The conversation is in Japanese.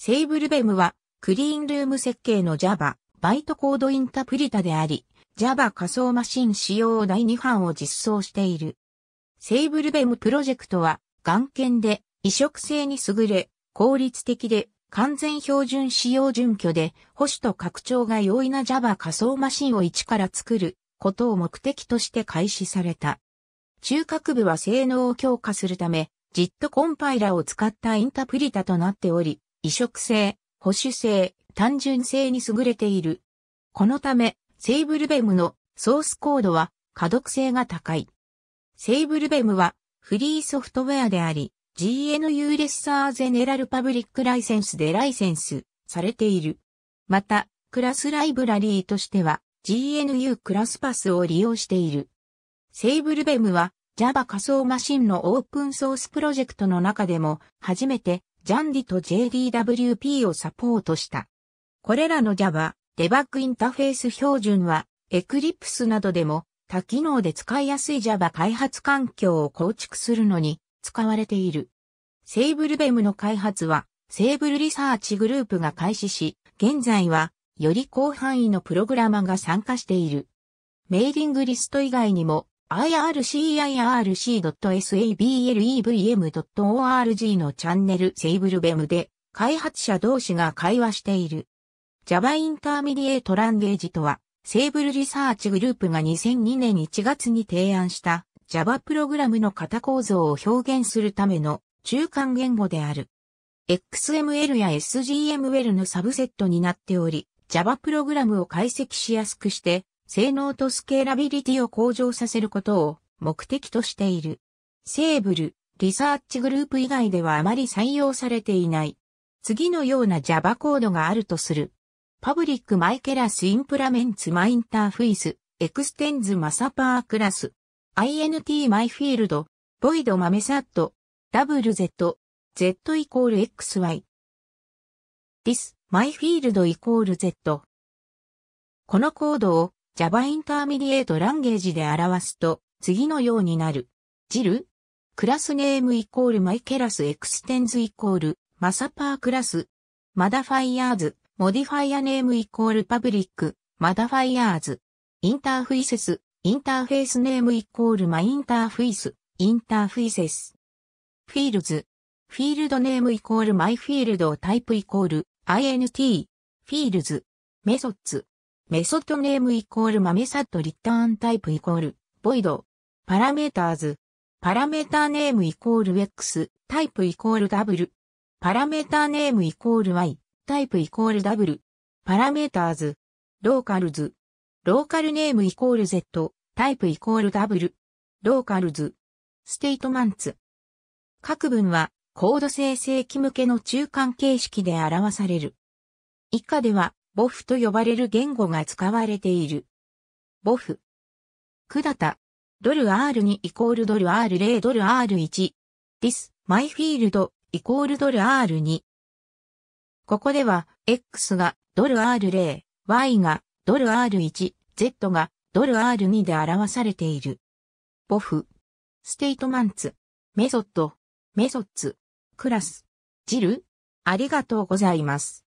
セイブルベムは、クリーンルーム設計の Java、バイトコードインタプリタであり、Java 仮想マシン使用第2版を実装している。セイブルベムプロジェクトは、眼見で、移植性に優れ、効率的で、完全標準使用準拠で、保守と拡張が容易な Java 仮想マシンを一から作ることを目的として開始された。中核部は性能を強化するため、JIT コンパイラを使ったインタプリタとなっており、移植性、保守性、単純性に優れている。このため、セイブルベムのソースコードは可読性が高い。セイブルベムはフリーソフトウェアであり、GNU レッサーゼネラルパブリックライセンスでライセンスされている。また、クラスライブラリーとしては GNU クラスパスを利用している。セイブルベムは Java 仮想マシンのオープンソースプロジェクトの中でも初めてジャンディと JDWP をサポートした。これらの Java デバッグインターフェース標準は Eclipse などでも多機能で使いやすい Java 開発環境を構築するのに使われている。セーブルベムの開発はセーブルリサーチグループが開始し、現在はより広範囲のプログラマが参加している。メーリングリスト以外にも ircirc.sablevm.org のチャンネルセイブルベムで開発者同士が会話している。Java インターミディエートランゲージとは、セイブルリサーチグループが2002年1月に提案した Java プログラムの型構造を表現するための中間言語である。XML や SGML のサブセットになっており、Java プログラムを解析しやすくして性能とスケーラビリティを向上させることを目的としている。セーブル、リサーチグループ以外ではあまり採用されていない。次のような Java コードがあるとする。パブリックマイケラスインプラメンツマインターフェイス、エクステンズマサパークラス、INT マイフィールド、ボイドマメサット、WZ、Z イコール XY。this, マイフィールドイコール Z。このコードを Java インターミディエート g u a g e で表すと、次のようになる。ジルクラスネームイコールマイケラスエクステンズイコールマサパークラスマダファイヤーズモディファイアネームイコールパブリックマダファイヤーズインターフィセスインターフェースネームイコールマインターフィースインターフィセスフィールズフィールドネームイコールマイフィールドタイプイコール INT フィールズメソッツメソッドネームイコールマメサッドリターンタイプイコール、ボイド。パラメーターズ。パラメーターネームイコール X、タイプイコールダブルパラメーターネームイコール Y、タイプイコールダブルパラメーターズ。ローカルズ。ローカルネームイコール Z、タイプイコールダブルローカルズ。ステートマンツ。各文は、コード生成器向けの中間形式で表される。以下では、ボフと呼ばれる言語が使われている。ボフ。下田。ドル R2 イコールドル R0 ドル R1。this, my field イコールドル R2。ここでは、X がドル R0、Y がドル R1、Z がドル R2 で表されている。ボフ。ステートマンツ。メソッド。メソッツ。クラス。ジル。ありがとうございます。